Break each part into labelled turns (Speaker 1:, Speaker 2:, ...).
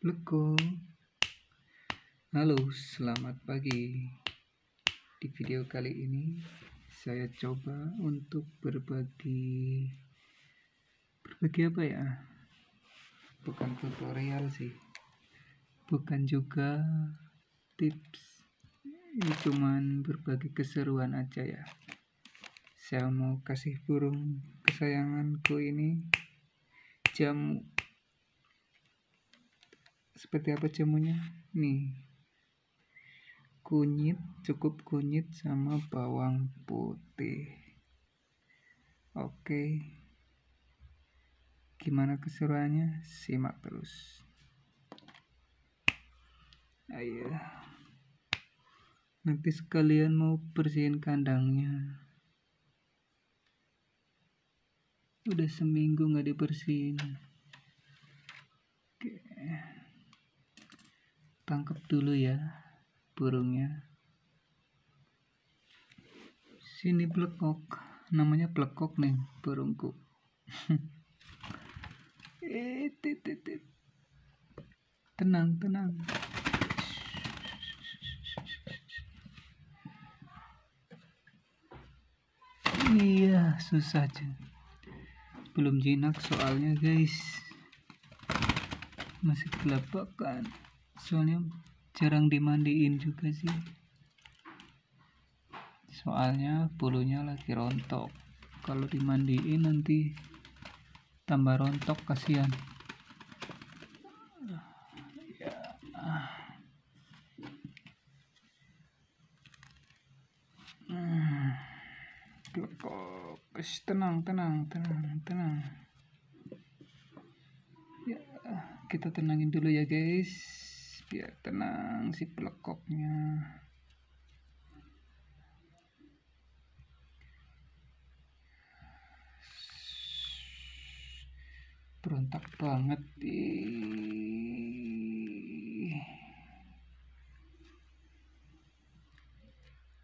Speaker 1: Lego. Halo, selamat pagi. Di video kali ini saya coba untuk berbagi berbagi apa ya? Bukan tutorial sih. Bukan juga tips. Ini cuman berbagi keseruan aja ya. Saya mau kasih burung kesayanganku ini jamu seperti apa jamunya nih kunyit cukup kunyit sama bawang putih oke gimana keseruannya simak terus ayo nanti sekalian mau bersihin kandangnya udah seminggu nggak dibersihin tangkap dulu ya burungnya sini blekok namanya blekok nih burungku eh, tenang tenang iya susah aja belum jinak soalnya guys masih kan soalnya jarang dimandiin juga sih soalnya bulunya lagi rontok kalau dimandiin nanti tambah rontok kasihan ya. Hmm. tenang tenang tenang tenang ya kita tenangin dulu ya guys biar ya, tenang si pelekoknya berontak banget di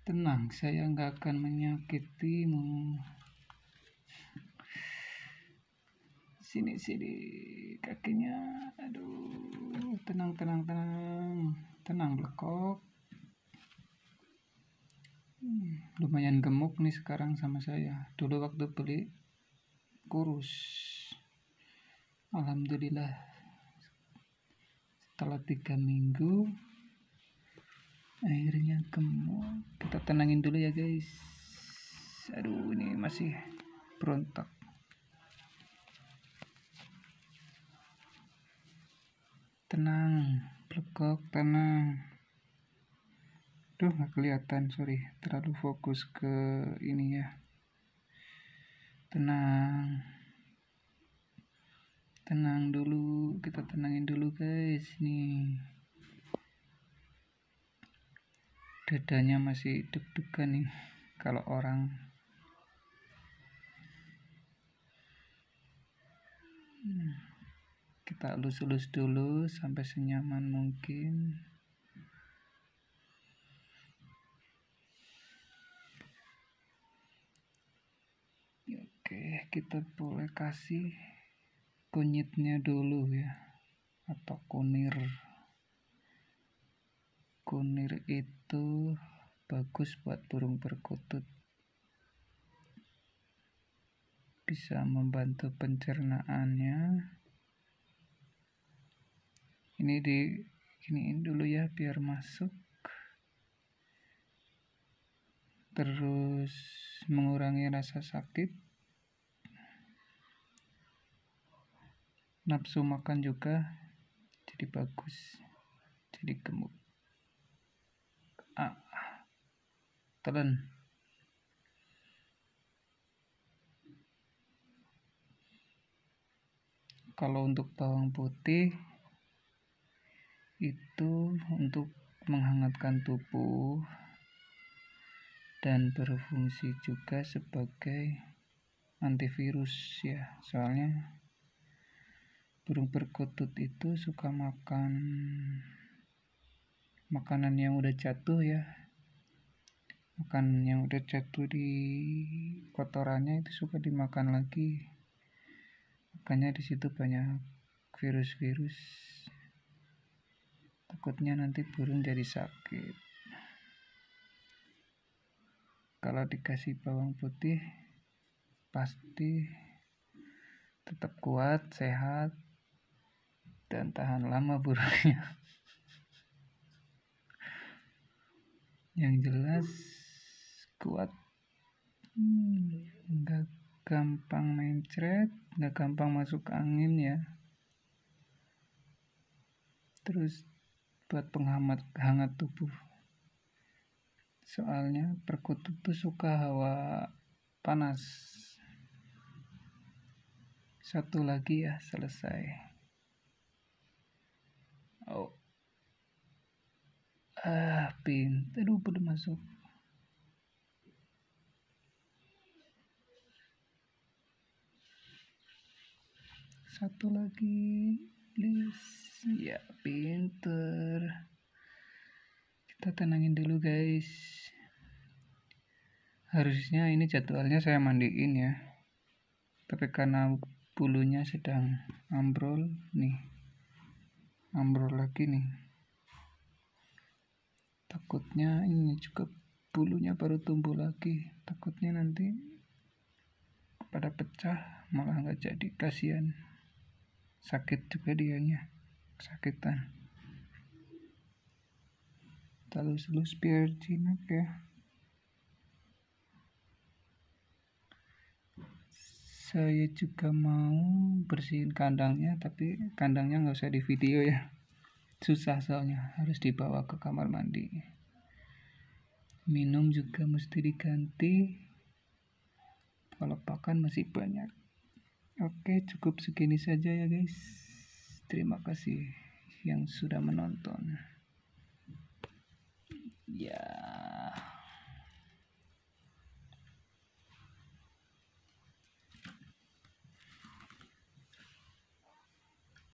Speaker 1: tenang saya nggak akan menyakitimu sini sini kakinya aduh tenang tenang tenang tenang lekok hmm, lumayan gemuk nih sekarang sama saya dulu waktu beli kurus alhamdulillah setelah tiga minggu akhirnya gemuk kita tenangin dulu ya guys aduh ini masih berontak tenang blekok tenang Duh nggak kelihatan sorry terlalu fokus ke ini ya tenang tenang dulu kita tenangin dulu guys nih dadanya masih deg-degan nih kalau orang hmm kita lulus lulus dulu sampai senyaman mungkin oke kita boleh kasih kunyitnya dulu ya atau kunir kunir itu bagus buat burung perkutut bisa membantu pencernaannya ini di giniin dulu ya biar masuk terus mengurangi rasa sakit nafsu makan juga jadi bagus jadi gemuk ah, telan kalau untuk bawang putih itu untuk menghangatkan tubuh dan berfungsi juga sebagai antivirus ya soalnya burung perkutut itu suka makan makanan yang udah jatuh ya makan yang udah jatuh di kotorannya itu suka dimakan lagi makanya disitu banyak virus-virus takutnya nanti burung jadi sakit kalau dikasih bawang putih pasti tetap kuat sehat dan tahan lama burungnya yang jelas kuat nggak hmm, gampang mencret nggak gampang masuk angin ya terus buat penghambat hangat tubuh soalnya perkutut tuh suka hawa panas satu lagi ya selesai oh ah pin aduh udah masuk satu lagi please ya pinter kita tenangin dulu guys harusnya ini jadwalnya saya mandiin ya tapi karena bulunya sedang ambrol nih ambrol lagi nih takutnya ini juga bulunya baru tumbuh lagi takutnya nanti pada pecah malah nggak jadi kasihan sakit juga dianya kesakitan terus selalu biar jinak ya saya juga mau bersihin kandangnya tapi kandangnya nggak usah di video ya susah soalnya harus dibawa ke kamar mandi minum juga mesti diganti kalau pakan masih banyak oke cukup segini saja ya guys Terima kasih yang sudah menonton. Ya. Yeah.